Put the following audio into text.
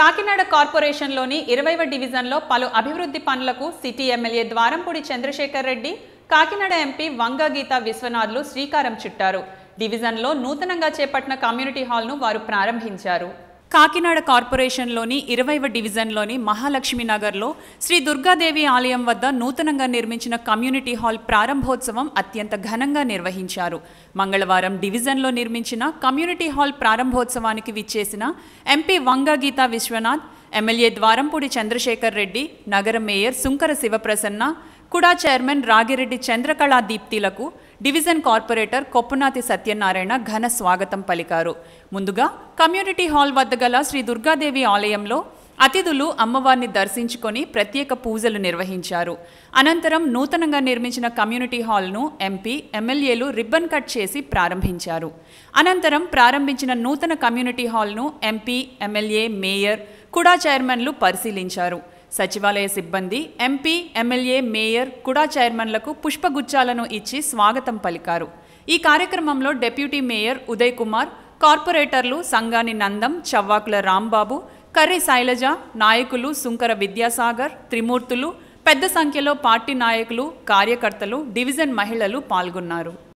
కాకినాడ కార్పొరేషన్లోని ఇరవైవ డివిజన్లో పలు అభివృద్ధి పనులకు city MLA Dwarampudi Chandrasekhar Reddy Kakinada MP Vanga Geetha విశ్వనాథ్లు శ్రీకారం చుట్టారు డివిజన్లో నూతనంగా చేపట్టిన కమ్యూనిటీ హాల్ను వారు ప్రారంభించారు కాకినాడ కార్పొరేషన్లోని ఇరవైవ డివిజన్లోని మహాలక్ష్మీనగర్లో శ్రీ దుర్గాదేవి ఆలయం వద్ద నూతనంగా నిర్మించిన కమ్యూనిటీ హాల్ ప్రారంభోత్సవం అత్యంత ఘనంగా నిర్వహించారు మంగళవారం డివిజన్లో నిర్మించిన కమ్యూనిటీ హాల్ ప్రారంభోత్సవానికి విచ్చేసిన ఎంపీ వంగ గీతా విశ్వనాథ్ ఎమ్మెల్యే ద్వారంపూడి చంద్రశేఖర్ రెడ్డి నగర మేయర్ సుంకర శివప్రసన్న కుడా చైర్మన్ రాగిరెడ్డి చంద్రకళా దీప్తిలకు డివిజన్ కార్పొరేటర్ కొప్పునాతి సత్యనారాయణ ఘన స్వాగతం పలికారు ముందుగా కమ్యూనిటీ హాల్ వద్ద గల శ్రీ దుర్గాదేవి ఆలయంలో అతిథులు అమ్మవారిని దర్శించుకొని ప్రత్యేక పూజలు నిర్వహించారు అనంతరం నూతనంగా నిర్మించిన కమ్యూనిటీ హాల్ను ఎంపీ ఎమ్మెల్యేలు రిబ్బన్ కట్ చేసి ప్రారంభించారు అనంతరం ప్రారంభించిన నూతన కమ్యూనిటీ హాల్ను ఎంపీ ఎమ్మెల్యే మేయర్ కుడా చైర్మన్లు పరిశీలించారు సచివాలయ సిబ్బంది ఎంపీ ఎమ్మెల్యే మేయర్ కుడా చైర్మన్లకు పుష్పగుచ్చాలను ఇచ్చి స్వాగతం పలికారు ఈ కార్యక్రమంలో డెప్యూటీ మేయర్ ఉదయ్ కుమార్ కార్పొరేటర్లు సంగాని నందం చవ్వాకుల రాంబాబు కర్రి శైలజ నాయకులు సుంకర విద్యాసాగర్ త్రిమూర్తులు పెద్ద సంఖ్యలో పార్టీ నాయకులు కార్యకర్తలు డివిజన్ మహిళలు పాల్గొన్నారు